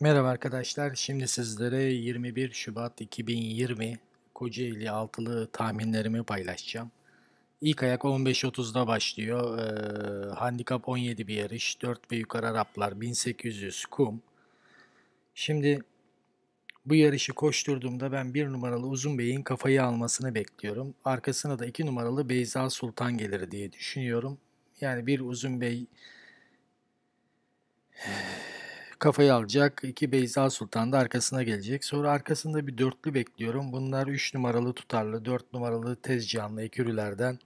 Merhaba arkadaşlar. Şimdi sizlere 21 Şubat 2020 Kocaeli altılı tahminlerimi paylaşacağım. İlk ayak 15.30'da başlıyor. Ee, handikap 17 bir yarış. 4 ve yukarı Araplar 1800 kum. Şimdi bu yarışı koşturduğumda ben 1 numaralı Uzun Bey'in kafayı almasını bekliyorum. Arkasına da 2 numaralı Beyza Sultan gelir diye düşünüyorum. Yani bir Uzun Bey kafayı alacak. 2 Beyza Sultan da arkasına gelecek. Sonra arkasında bir dörtlü bekliyorum. Bunlar 3 numaralı Tutarlı, 4 numaralı Tezcanlı ekürülerden.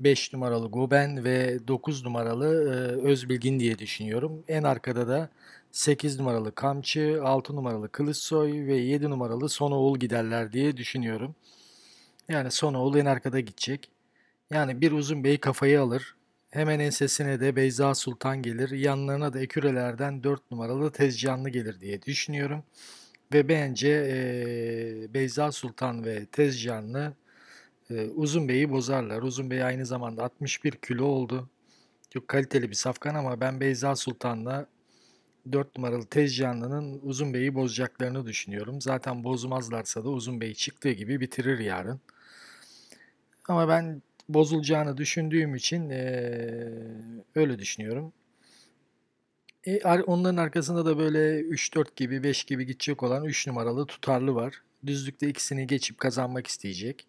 5 numaralı Goben ve 9 numaralı e, Özbilgin diye düşünüyorum. En arkada da 8 numaralı Kamçı, 6 numaralı Kılıçsoy ve 7 numaralı Sonoğul giderler diye düşünüyorum. Yani Sonoğul en arkada gidecek. Yani bir uzun bey kafayı alır. Hemen ensesine de Beyza Sultan gelir. Yanlarına da ekürelerden 4 numaralı Tezcanlı gelir diye düşünüyorum. Ve bence e, Beyza Sultan ve Tezcanlı e, Uzun Bey'i bozarlar. Uzun Bey aynı zamanda 61 kilo oldu. Çok kaliteli bir safkan ama ben Beyza Sultan'la 4 numaralı Tezcanlı'nın Uzun Bey'i bozacaklarını düşünüyorum. Zaten bozmazlarsa da Uzun Bey çıktığı gibi bitirir yarın. Ama ben bozulacağını düşündüğüm için e, öyle düşünüyorum. E, onların arkasında da böyle 3-4 gibi 5 gibi gidecek olan 3 numaralı tutarlı var. Düzlükte ikisini geçip kazanmak isteyecek.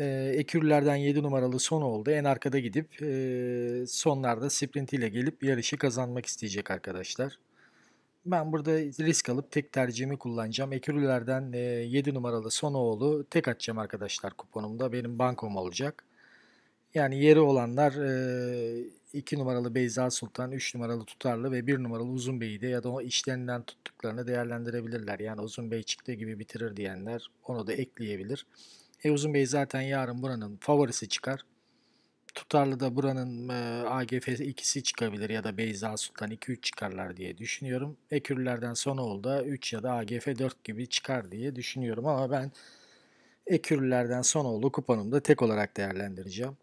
E, ekürlerden 7 numaralı son oldu. En arkada gidip e, sonlarda sprint ile gelip yarışı kazanmak isteyecek arkadaşlar ben burada risk alıp tek tercihimi kullanacağım. Ekürülerden e, 7 numaralı Sonoğlu tek atacağım arkadaşlar kuponumda. Benim bankom olacak. Yani yeri olanlar e, 2 numaralı Beyza Sultan, 3 numaralı Tutarlı ve 1 numaralı Uzun Bey'i de ya da o işlerinden tuttuklarını değerlendirebilirler. Yani Uzun Bey çıktı gibi bitirir diyenler onu da ekleyebilir. E Uzun Bey zaten yarın buranın favorisi çıkar tutarlı da buranın e, AGF 2'si çıkabilir ya da Beyza Sultan 2-3 çıkarlar diye düşünüyorum. Ekürlerden son oldu 3 ya da AGF 4 gibi çıkar diye düşünüyorum ama ben Ekürlerden son oldu kuponumda tek olarak değerlendireceğim.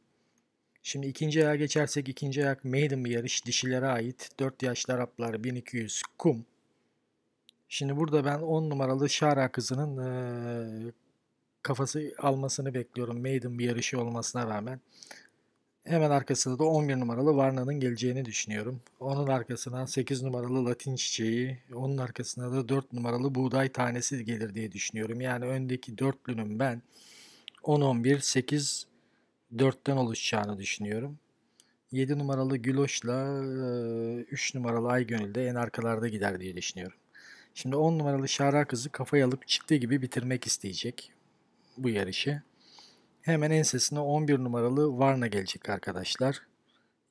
Şimdi ikinci ayağa geçersek ikinci ayak maiden bir yarış dişilere ait 4 yaşlı Araplar 1200 kum. Şimdi burada ben 10 numaralı Şara kızının e, kafası almasını bekliyorum. Maiden bir yarışı olmasına rağmen. Hemen arkasında da 11 numaralı Varna'nın geleceğini düşünüyorum. Onun arkasına 8 numaralı Latin çiçeği, onun arkasında da 4 numaralı buğday tanesi gelir diye düşünüyorum. Yani öndeki dörtlünün ben 10, 11, 8, 4'ten oluşacağını düşünüyorum. 7 numaralı Güloş'la 3 numaralı Aygönül de en arkalarda gider diye düşünüyorum. Şimdi 10 numaralı Şara kızı kafaya alıp çıktığı gibi bitirmek isteyecek bu yarışı. Hemen ensesine 11 numaralı Varna gelecek arkadaşlar.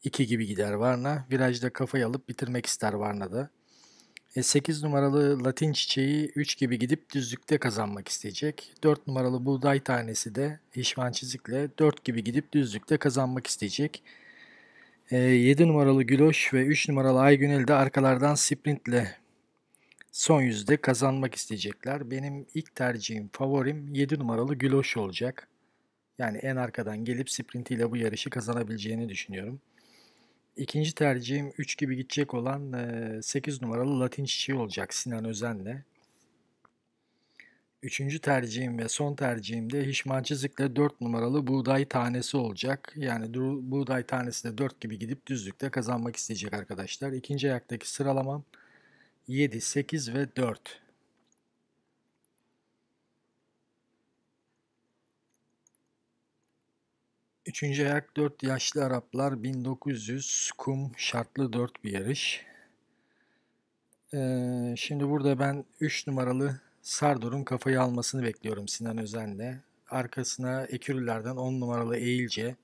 2 gibi gider Varna. Virajda kafayı alıp bitirmek ister Varna'da. E 8 numaralı Latin çiçeği 3 gibi gidip düzlükte kazanmak isteyecek. 4 numaralı buğday tanesi de Hişvan Çizik'le 4 gibi gidip düzlükte kazanmak isteyecek. E 7 numaralı Güloş ve 3 numaralı Aygünel de arkalardan sprintle son yüzde kazanmak isteyecekler. Benim ilk tercihim, favorim 7 numaralı Güloş olacak. Yani en arkadan gelip sprintiyle bu yarışı kazanabileceğini düşünüyorum. İkinci tercihim 3 gibi gidecek olan 8 numaralı Latin Çiçeği olacak Sinan Özen'le. Üçüncü tercihim ve son tercihim de Hişman Çizik'le 4 numaralı buğday tanesi olacak. Yani buğday tanesi de 4 gibi gidip düzlükte kazanmak isteyecek arkadaşlar. İkinci ayaktaki sıralamam 7, 8 ve 4. Üçüncü ayak 4 yaşlı Araplar 1900 kum şartlı 4 bir yarış. Ee, şimdi burada ben 3 numaralı Sardor'un kafayı almasını bekliyorum Sinan Özen'le. Arkasına ekürülerden 10 numaralı Eğilce,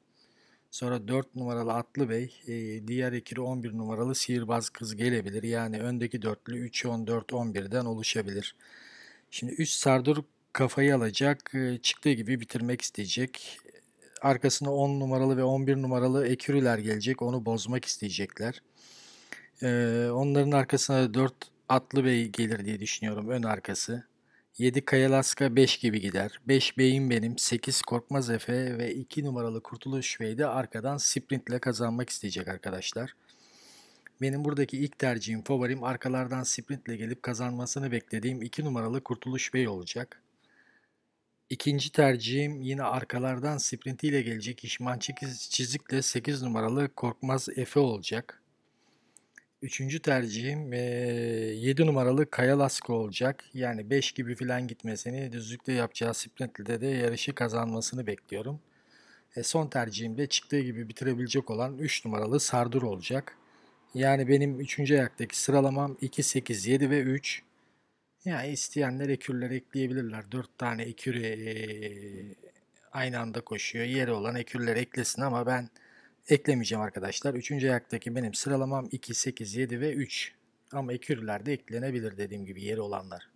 sonra 4 numaralı Atlı Bey, e, diğer ekürü 11 numaralı Sihirbaz Kız gelebilir. Yani öndeki dörtlü 3, 14, 11'den oluşabilir. Şimdi 3 Sardor kafayı alacak, ee, çıktığı gibi bitirmek isteyecek arkasına 10 numaralı ve 11 numaralı ekürüler gelecek. Onu bozmak isteyecekler. Ee, onların arkasına 4 Atlı Bey gelir diye düşünüyorum ön arkası. 7 Kayalaska 5 gibi gider. 5 Beyim Benim, 8 Korkmaz Efe ve 2 numaralı Kurtuluş Bey de arkadan sprintle kazanmak isteyecek arkadaşlar. Benim buradaki ilk tercihim favorim arkalardan sprintle gelip kazanmasını beklediğim 2 numaralı Kurtuluş Bey olacak. İkinci tercihim yine arkalardan sprintiyle gelecek İşman Çizik'le 8 numaralı Korkmaz Efe olacak. Üçüncü tercihim 7 numaralı Kaya Lasko olacak. Yani 5 gibi filan gitmesini düzlükte yapacağı sprintle de yarışı kazanmasını bekliyorum. E, son tercihimde çıktığı gibi bitirebilecek olan 3 numaralı Sardur olacak. Yani benim 3. ayaktaki sıralamam 2, 8, 7 ve 3. Yani isteyenler eküller ekleyebilirler. Dört tane ekürü aynı anda koşuyor. Yeri olan eküller eklesin ama ben eklemeyeceğim arkadaşlar. Üçüncü ayaktaki benim sıralamam 2, 8, 7 ve 3. Ama ekürler de eklenebilir dediğim gibi yeri olanlar.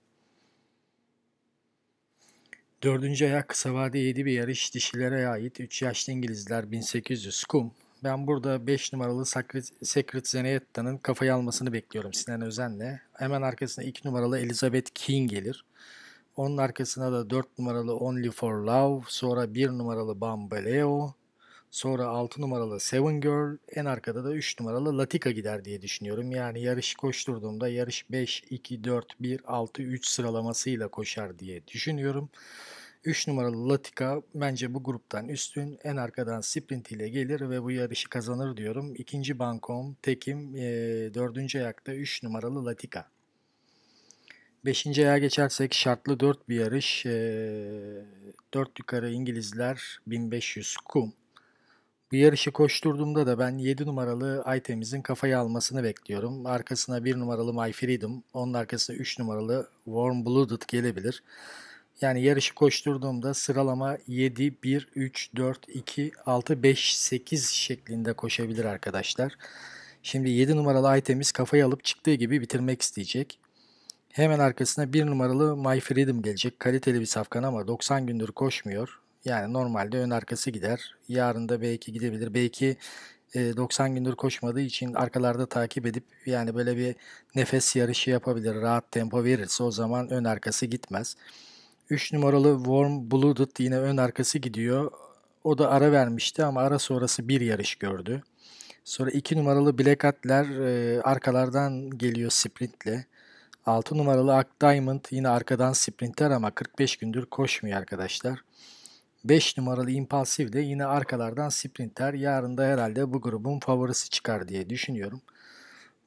Dördüncü ayak kısa vade 7 bir yarış dişilere ait 3 yaşlı İngilizler 1800 kum ben burada 5 numaralı Secret, Secret Zenetta'nın kafayı almasını bekliyorum Sinan Özen'le. Hemen arkasına 2 numaralı Elizabeth King gelir. Onun arkasına da 4 numaralı Only for Love, sonra 1 numaralı Bambaleo, sonra 6 numaralı Seven Girl, en arkada da 3 numaralı Latika gider diye düşünüyorum. Yani yarış koşturduğumda yarış 5, 2, 4, 1, 6, 3 sıralamasıyla koşar diye düşünüyorum. 3 numaralı Latika bence bu gruptan üstün. En arkadan sprint ile gelir ve bu yarışı kazanır diyorum. İkinci bankom Tekim. E, dördüncü ayakta 3 numaralı Latika. Beşinci ayağa geçersek şartlı 4 bir yarış. E, 4 yukarı İngilizler 1500 kum. Bu yarışı koşturduğumda da ben 7 numaralı Aytemiz'in kafayı almasını bekliyorum. Arkasına 1 numaralı My Freedom, onun arkasına 3 numaralı Warm Blooded gelebilir. Yani yarışı koşturduğumda sıralama 7, 1, 3, 4, 2, 6, 5, 8 şeklinde koşabilir arkadaşlar. Şimdi 7 numaralı itemiz kafayı alıp çıktığı gibi bitirmek isteyecek. Hemen arkasına 1 numaralı My Freedom gelecek. Kaliteli bir safkan ama 90 gündür koşmuyor. Yani normalde ön arkası gider. Yarın da belki gidebilir. Belki 90 e, gündür koşmadığı için arkalarda takip edip yani böyle bir nefes yarışı yapabilir. Rahat tempo verirse o zaman ön arkası gitmez. 3 numaralı Warm Blooded yine ön arkası gidiyor. O da ara vermişti ama ara sonrası bir yarış gördü. Sonra 2 numaralı Black Atler e, arkalardan geliyor sprintle. 6 numaralı Ak Diamond yine arkadan sprintler ama 45 gündür koşmuyor arkadaşlar. 5 numaralı Impulsive de yine arkalardan sprinter. Yarın da herhalde bu grubun favorisi çıkar diye düşünüyorum.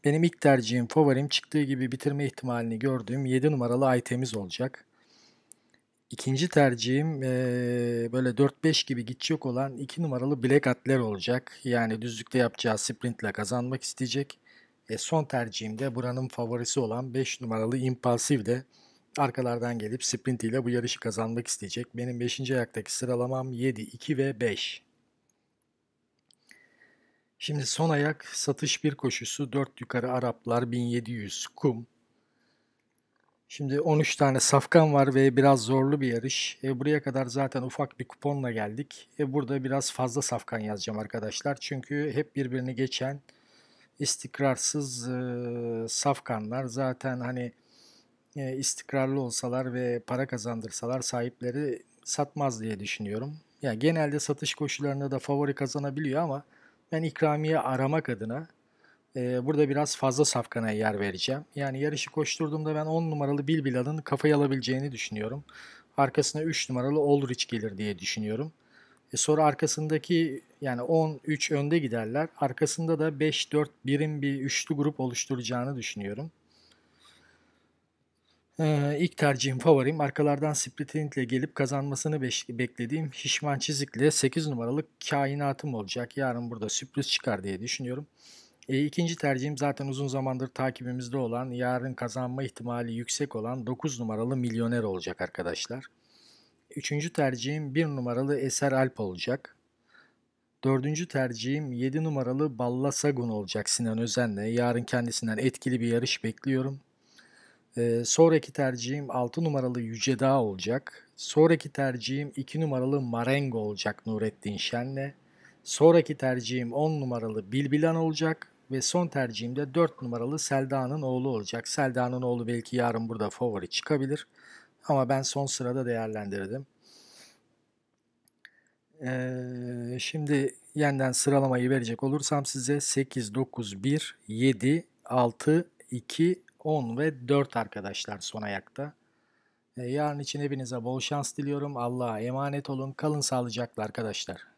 Benim ilk tercihim favorim çıktığı gibi bitirme ihtimalini gördüğüm 7 numaralı Aytemiz olacak. İkinci tercihim e, böyle 4-5 gibi gidecek olan 2 numaralı Black Atler olacak. Yani düzlükte yapacağı sprintle kazanmak isteyecek. E, son tercihim de buranın favorisi olan 5 numaralı Impulsive de arkalardan gelip sprint ile bu yarışı kazanmak isteyecek. Benim 5. ayaktaki sıralamam 7, 2 ve 5. Şimdi son ayak satış bir koşusu 4 yukarı Araplar 1700 kum Şimdi 13 tane safkan var ve biraz zorlu bir yarış. E, buraya kadar zaten ufak bir kuponla geldik. E, burada biraz fazla safkan yazacağım arkadaşlar. Çünkü hep birbirini geçen istikrarsız e, safkanlar. Zaten hani e, istikrarlı olsalar ve para kazandırsalar sahipleri satmaz diye düşünüyorum. Ya yani genelde satış koşullarında da favori kazanabiliyor ama ben ikramiye aramak adına e, burada biraz fazla safkanaya yer vereceğim. Yani yarışı koşturduğumda ben 10 numaralı Bilbilal'ın kafayı alabileceğini düşünüyorum. Arkasına 3 numaralı Oldrich gelir diye düşünüyorum. E sonra arkasındaki yani 10-3 önde giderler. Arkasında da 5-4-1'in bir üçlü grup oluşturacağını düşünüyorum. Ee, ilk tercihim favorim. Arkalardan Splitint ile gelip kazanmasını beklediğim Hişman Çizik'le 8 numaralı kainatım olacak. Yarın burada sürpriz çıkar diye düşünüyorum. E, ikinci tercihim zaten uzun zamandır takibimizde olan, yarın kazanma ihtimali yüksek olan 9 numaralı milyoner olacak arkadaşlar. Üçüncü tercihim 1 numaralı Eser Alp olacak. Dördüncü tercihim 7 numaralı Balla Sagun olacak Sinan Özen'le. Yarın kendisinden etkili bir yarış bekliyorum. Ee, sonraki tercihim 6 numaralı Yüce Dağ olacak. Sonraki tercihim 2 numaralı Marengo olacak Nurettin Şen'le. Sonraki tercihim 10 numaralı Bilbilan olacak ve son tercihimde 4 numaralı Selda'nın oğlu olacak. Selda'nın oğlu belki yarın burada favori çıkabilir ama ben son sırada değerlendirdim. Ee, şimdi yeniden sıralamayı verecek olursam size 8, 9, 1, 7, 6, 2, 10 ve 4 arkadaşlar son ayakta. Ee, yarın için hepinize bol şans diliyorum. Allah'a emanet olun. Kalın sağlıcakla arkadaşlar.